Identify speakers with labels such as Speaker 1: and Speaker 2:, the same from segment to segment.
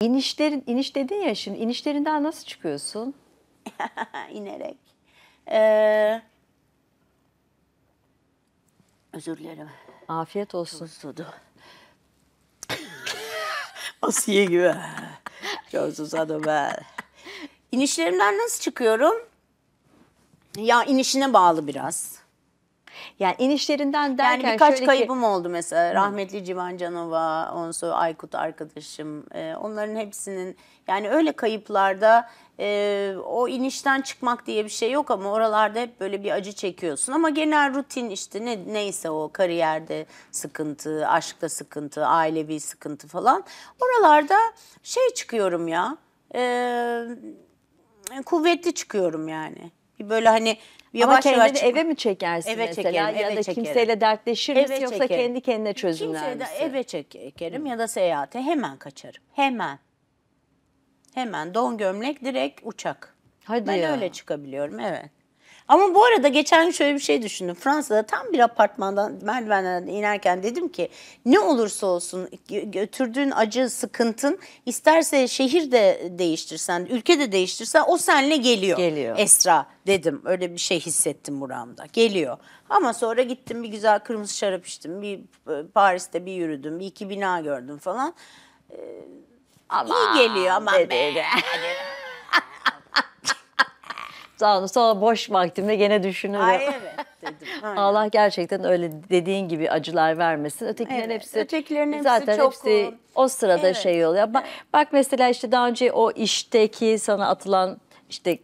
Speaker 1: İnişlerin, iniş dedin ya şimdi, inişlerin daha nasıl çıkıyorsun?
Speaker 2: İnerek. Ee, özür dilerim.
Speaker 1: Afiyet olsun. Susadı. Asiye gibi.
Speaker 2: Çok susadım ben. İnişlerimden nasıl çıkıyorum? Ya inişine bağlı biraz. Yani inişlerinden derken yani birkaç şöyle kaybım ki... oldu mesela. Rahmetli Civan Canova, Onsu, Aykut arkadaşım. E, onların hepsinin yani öyle kayıplarda e, o inişten çıkmak diye bir şey yok ama oralarda hep böyle bir acı çekiyorsun. Ama genel rutin işte ne neyse o kariyerde sıkıntı, aşkta sıkıntı, ailevi sıkıntı falan. Oralarda şey çıkıyorum ya. E, kuvvetli çıkıyorum yani. Bir böyle hani yavaş Ama yavaş kendini çıkma. eve mi çekersin eve mesela çekerim, ya eve da çekerim. kimseyle
Speaker 1: dertleşir misin eve yoksa çekerim. kendi kendine çözümler Kimseye misin? de
Speaker 2: eve çekerim ya da seyahate hemen kaçarım. Hemen. Hemen don gömlek direkt uçak. Hadi ben ya. öyle çıkabiliyorum evet. Ama bu arada geçen gün şöyle bir şey düşündüm. Fransa'da tam bir apartmandan merdivenlerden inerken dedim ki ne olursa olsun götürdüğün acı, sıkıntın isterse şehir de değiştirsen, ülke de değiştirsen o senle geliyor. Geliyor. Esra dedim. Öyle bir şey hissettim buramda. Geliyor. Ama sonra gittim bir güzel kırmızı şarap içtim. Bir e, Paris'te bir yürüdüm. Bir iki bina gördüm falan. Ee, ama iyi geliyor ama be.
Speaker 1: Daha sonra boş vaktimde gene düşünürüm. Ay evet
Speaker 2: dedim. Aynen. Allah
Speaker 1: gerçekten öyle dediğin gibi acılar vermesin. Ötekilerin evet. hepsi Ötekilerin hepsi zaten çok hepsi o sırada evet. şey oluyor. Bak, evet. bak mesela işte daha önce o işteki sana atılan işte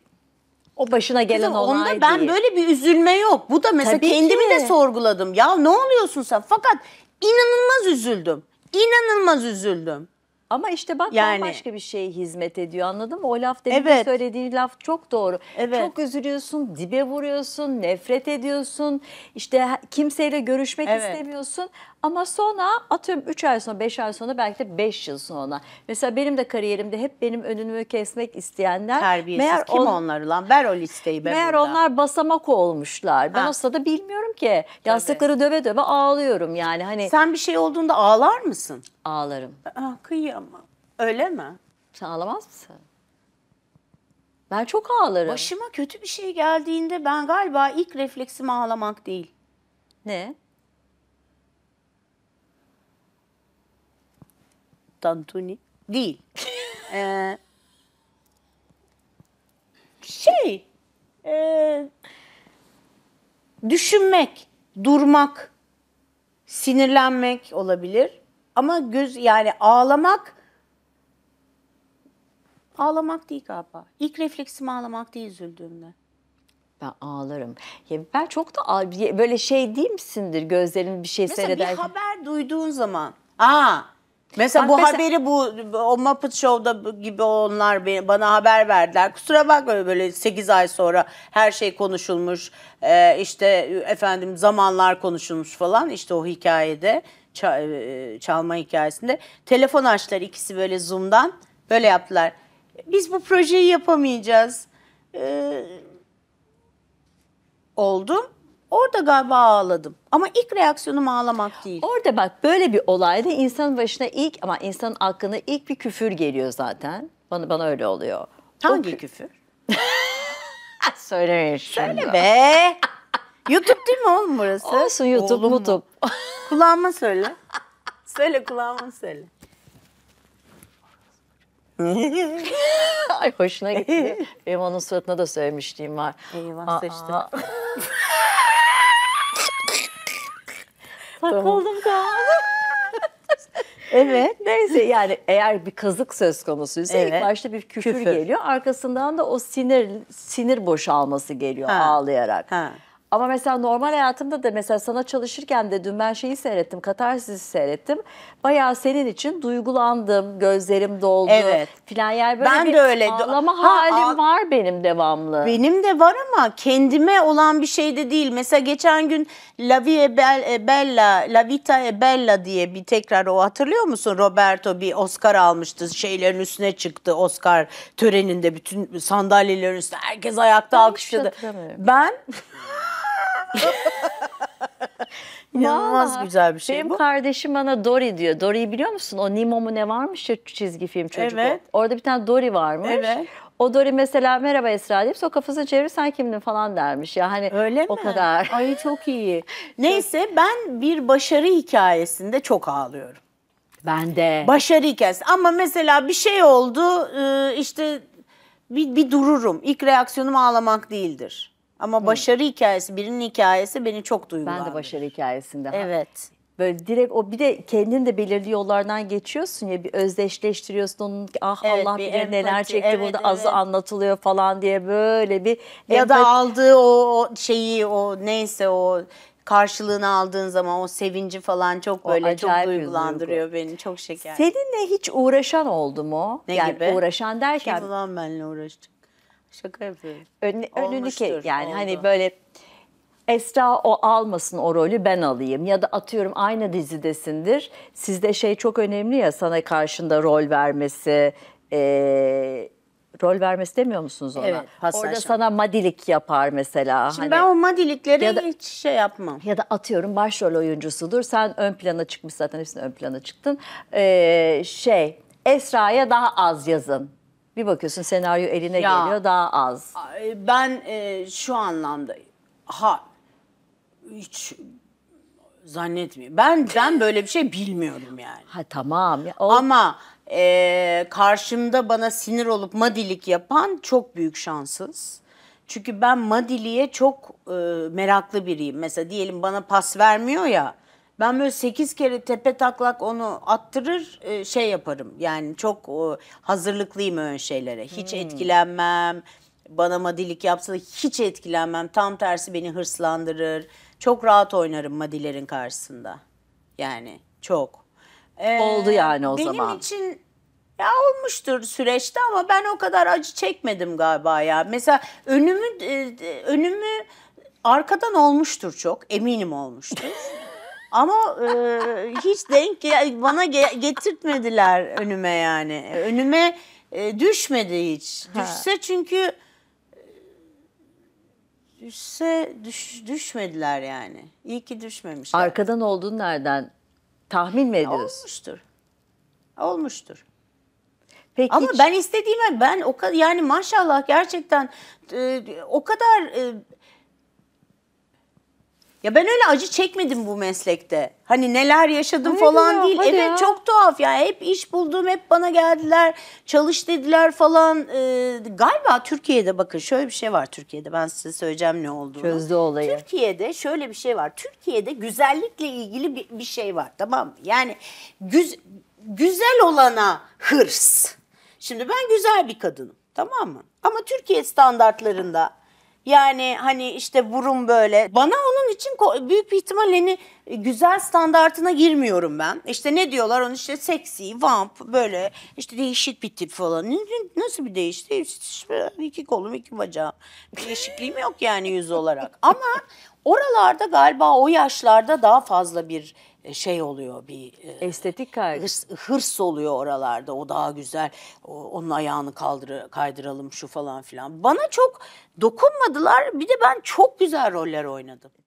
Speaker 1: o başına gelen Kızım, olay onda değil. ben böyle
Speaker 2: bir üzülme yok. Bu da mesela Tabii kendimi ki. de sorguladım. Ya ne oluyorsun sen?
Speaker 1: Fakat inanılmaz üzüldüm. İnanılmaz üzüldüm. Ama işte bak yani, başka bir şey hizmet ediyor anladın mı? O laf demin evet. söylediği laf çok doğru. Evet. Çok üzülüyorsun, dibe vuruyorsun, nefret ediyorsun. İşte kimseyle görüşmek evet. istemiyorsun. Ama sonra atıyorum 3 ay sonra, 5 ay sonra belki de 5 yıl sonra. Mesela benim de kariyerimde hep benim önümü kesmek isteyenler. Terbiyesiz meğer kim on, onlar lan? Ver o listeyi ben Meğer burada. onlar basamak olmuşlar. Ben ha. o sırada bilmiyorum ki. Yastıkları döve döve ağlıyorum yani. hani. Sen bir şey olduğunda ağlar mısın? Ağlarım. Aa, kıyamam.
Speaker 2: Öyle mi? Sen ağlamaz mısın? Ben çok ağlarım. Başıma kötü bir şey geldiğinde ben galiba ilk refleksim ağlamak değil. Ne? Tantuni değil. ee, şey, e, düşünmek, durmak, sinirlenmek olabilir. Ama göz yani ağlamak ağlamak değil galiba. İlk refleksim ağlamak değil üzüldüğümde.
Speaker 1: Ben ağlarım. Ya ben çok da böyle şey değil misindir gözlerin bir şey Mesela seyrederken? Mesela bir
Speaker 2: haber duyduğun zaman.
Speaker 1: Aa Mesela Bak bu mesela- haberi bu o Muppet
Speaker 2: Show'da gibi onlar bana haber verdiler. Kusura bakma böyle 8 ay sonra her şey konuşulmuş. Ee, işte efendim zamanlar konuşulmuş falan. işte o hikayede e, çalma hikayesinde. Telefon açtılar ikisi böyle Zoom'dan. Böyle yaptılar. Biz bu projeyi yapamayacağız. Ee,
Speaker 1: oldu. Orada galiba ağladım. Ama ilk reaksiyonum ağlamak değil. Orada bak böyle bir olayda insanın başına ilk ama insanın aklına ilk bir küfür geliyor zaten. Bana bana öyle oluyor. Hangi o, küfür? Söylemeyin şimdi. Söyle be. YouTube değil mi oğlum burası? Olsun YouTube, oğlum YouTube. kulağıma söyle.
Speaker 2: söyle kulağıma söyle.
Speaker 1: Ay hoşuna gitti. Benim onun suratına da söylemişliğim var. Eyvah seçtim. Bak oldum kaldım. Evet. Neyse yani eğer bir kazık söz konusuysa evet. ilk başta bir küfür, küfür geliyor. Arkasından da o sinir sinir boşalması geliyor ha. ağlayarak. Ha. Ama mesela normal hayatımda da mesela sana çalışırken de dün ben şeyi seyrettim, Katarsis'i seyrettim. Bayağı senin için duygulandım, gözlerim doldu evet. filan. Yani böyle ben bir de öyle. ağlama ha, halim var benim devamlı. Benim de var ama
Speaker 2: kendime olan bir şey de değil. Mesela geçen gün La Vie e Bella, La Vita e Bella diye bir tekrar o hatırlıyor musun? Roberto bir Oscar almıştı. Şeylerin üstüne çıktı Oscar töreninde bütün sandalyelerin üstüne. Herkes ayakta ben alkışladı.
Speaker 1: Ben İnanılmaz güzel bir şey benim bu. kardeşim bana Dory diyor. Dory'yi biliyor musun? O Nemo mu ne varmış ya çizgi film çocuk. Evet. O. Orada bir tane Dory varmış. Evet. O Dory mesela merhaba Esra deyip o kafasını çevirir sen kimdin falan dermiş. Ya hani Öyle mi? o kadar. Ay çok iyi. Neyse ben bir başarı
Speaker 2: hikayesinde çok ağlıyorum. Ben de. Başarı hikayesi. Ama mesela bir şey oldu ıı, işte bir, bir dururum. İlk reaksiyonum ağlamak değildir.
Speaker 1: Ama Hı. başarı hikayesi, birinin hikayesi beni çok duygulandırdı. Ben de başarı hikayesinde. Evet. Böyle direkt o bir de kendin de belirli yollardan geçiyorsun ya bir özdeşleştiriyorsun onun ah evet, Allah bilir empati, neler çekti evet, burada evet. azı anlatılıyor falan diye böyle bir ya empati. da
Speaker 2: aldığı o şeyi o neyse o karşılığını aldığın zaman o sevinci
Speaker 1: falan çok böyle çok duygulandırıyor
Speaker 2: beni. Çok şeker.
Speaker 1: Seninle hiç uğraşan oldu mu? Ne yani gibi? uğraşan derken. Kim falan uğraştı?
Speaker 2: Şaka yapıyorum.
Speaker 1: Ön, önünü ke yani hani oldu. hani böyle Esra o almasın o rolü ben alayım ya da atıyorum aynı dizidesindir. Sizde şey çok önemli ya sana karşında rol vermesi, ee, rol vermesi demiyor musunuz ona? Evet, pasajlar. Orada sana madilik yapar mesela. Şimdi hani, ben o madilikleri ya da, hiç şey yapmam. Ya da atıyorum başrol oyuncusudur. Sen ön plana çıkmış zaten hepsini ön plana çıktın. Ee, şey Esra'ya daha az yazın bir bakıyorsun senaryo eline ya, geliyor daha az. Ben e, şu
Speaker 2: anlamda ha hiç zannetmiyorum. Ben ben böyle bir şey bilmiyorum yani. Ha tamam. Ya, o... Ama e, karşımda bana sinir olup madilik yapan çok büyük şanssız. Çünkü ben madiliye çok e, meraklı biriyim. Mesela diyelim bana pas vermiyor ya ben böyle sekiz kere tepe taklak onu attırır e, şey yaparım. Yani çok e, hazırlıklıyım ön şeylere. Hiç hmm. etkilenmem. Bana madilik yapsa da hiç etkilenmem. Tam tersi beni hırslandırır. Çok rahat oynarım madilerin karşısında. Yani çok. Ee, Oldu yani o benim zaman. Benim için ya olmuştur süreçte ama ben o kadar acı çekmedim galiba ya. Mesela önümü e, önümü arkadan olmuştur çok. Eminim olmuştur. Ama e, hiç denk bana ge- getirtmediler önüme yani. Önüme
Speaker 1: e, düşmedi hiç.
Speaker 2: Düşse çünkü e, düşse düş, düşmediler yani. İyi ki düşmemişler.
Speaker 1: Arkadan olduğunu nereden tahmin mi ediyorsun? Olmuştur.
Speaker 2: Olmuştur. Peki Ama hiç... ben istediğime ben o kadar yani maşallah gerçekten e, o kadar e, ya ben öyle acı çekmedim bu meslekte. Hani neler yaşadım hadi falan ya, değil. Evet ya. çok tuhaf ya. Hep iş buldum, hep bana geldiler, çalış dediler falan. Ee, galiba Türkiye'de bakın şöyle bir şey var Türkiye'de. Ben size söyleyeceğim ne olduğunu. Çözdü olayı. Türkiye'de şöyle bir şey var. Türkiye'de güzellikle ilgili bir, bir şey var tamam mı? Yani güz, güzel olana hırs. Şimdi ben güzel bir kadınım tamam mı? Ama Türkiye standartlarında yani hani işte burun böyle. Bana onun için büyük bir ihtimal hani güzel standartına girmiyorum ben. İşte ne diyorlar onun işte seksi, vamp böyle işte değişik bir tip falan. Nasıl bir değişti? İki kolum iki bacağım. Bir değişikliğim yok yani yüz olarak. Ama Oralarda galiba o yaşlarda daha fazla bir e, şey oluyor bir e, estetik kaygı hırs, hırs oluyor oralarda o daha güzel o, onun ayağını kaldır kaydıralım şu falan filan bana çok dokunmadılar bir de
Speaker 1: ben çok güzel roller oynadım